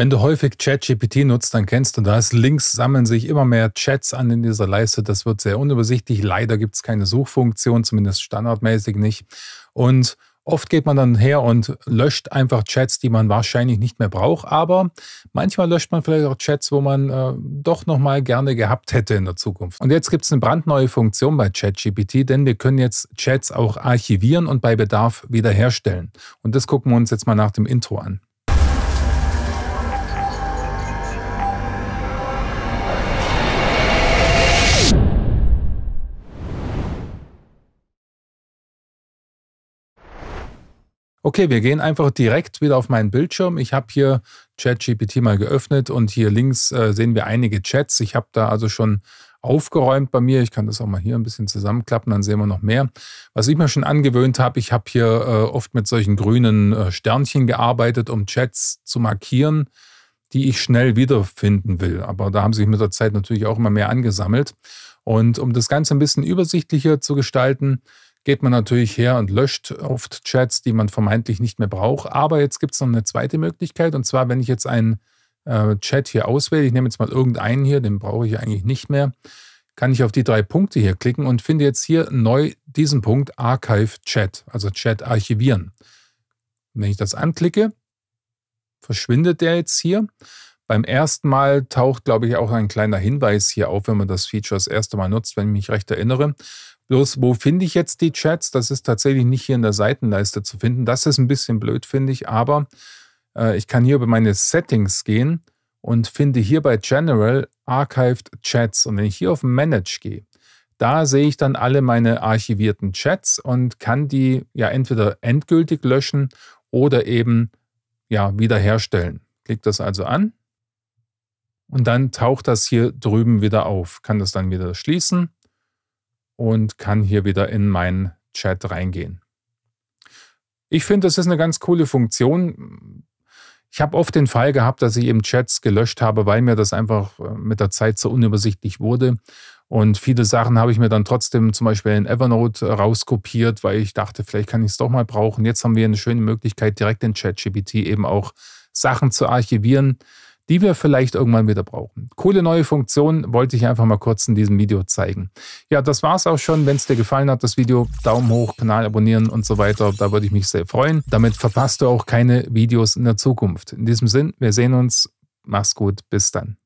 Wenn du häufig ChatGPT nutzt, dann kennst du das. Links sammeln sich immer mehr Chats an in dieser Leiste. Das wird sehr unübersichtlich. Leider gibt es keine Suchfunktion, zumindest standardmäßig nicht. Und oft geht man dann her und löscht einfach Chats, die man wahrscheinlich nicht mehr braucht. Aber manchmal löscht man vielleicht auch Chats, wo man äh, doch nochmal gerne gehabt hätte in der Zukunft. Und jetzt gibt es eine brandneue Funktion bei ChatGPT, denn wir können jetzt Chats auch archivieren und bei Bedarf wiederherstellen. Und das gucken wir uns jetzt mal nach dem Intro an. Okay, wir gehen einfach direkt wieder auf meinen Bildschirm. Ich habe hier ChatGPT mal geöffnet und hier links äh, sehen wir einige Chats. Ich habe da also schon aufgeräumt bei mir. Ich kann das auch mal hier ein bisschen zusammenklappen, dann sehen wir noch mehr. Was ich mir schon angewöhnt habe, ich habe hier äh, oft mit solchen grünen äh, Sternchen gearbeitet, um Chats zu markieren, die ich schnell wiederfinden will. Aber da haben sich mit der Zeit natürlich auch immer mehr angesammelt. Und um das Ganze ein bisschen übersichtlicher zu gestalten, geht man natürlich her und löscht oft Chats, die man vermeintlich nicht mehr braucht. Aber jetzt gibt es noch eine zweite Möglichkeit. Und zwar, wenn ich jetzt einen äh, Chat hier auswähle, ich nehme jetzt mal irgendeinen hier, den brauche ich eigentlich nicht mehr, kann ich auf die drei Punkte hier klicken und finde jetzt hier neu diesen Punkt Archive Chat, also Chat archivieren. Und wenn ich das anklicke, verschwindet der jetzt hier. Beim ersten Mal taucht, glaube ich, auch ein kleiner Hinweis hier auf, wenn man das Feature das erste Mal nutzt, wenn ich mich recht erinnere. Bloß, wo finde ich jetzt die Chats? Das ist tatsächlich nicht hier in der Seitenleiste zu finden. Das ist ein bisschen blöd, finde ich, aber äh, ich kann hier über meine Settings gehen und finde hier bei General Archived Chats. Und wenn ich hier auf Manage gehe, da sehe ich dann alle meine archivierten Chats und kann die ja entweder endgültig löschen oder eben ja wiederherstellen. Klick das also an und dann taucht das hier drüben wieder auf, kann das dann wieder schließen und kann hier wieder in meinen Chat reingehen. Ich finde, das ist eine ganz coole Funktion. Ich habe oft den Fall gehabt, dass ich eben Chats gelöscht habe, weil mir das einfach äh, mit der Zeit so unübersichtlich wurde. Und viele Sachen habe ich mir dann trotzdem zum Beispiel in Evernote äh, rauskopiert, weil ich dachte, vielleicht kann ich es doch mal brauchen. Jetzt haben wir eine schöne Möglichkeit, direkt in ChatGPT eben auch Sachen zu archivieren die wir vielleicht irgendwann wieder brauchen. Coole neue Funktion wollte ich einfach mal kurz in diesem Video zeigen. Ja, das war's auch schon. Wenn es dir gefallen hat, das Video, Daumen hoch, Kanal abonnieren und so weiter. Da würde ich mich sehr freuen. Damit verpasst du auch keine Videos in der Zukunft. In diesem Sinn, wir sehen uns. Mach's gut. Bis dann.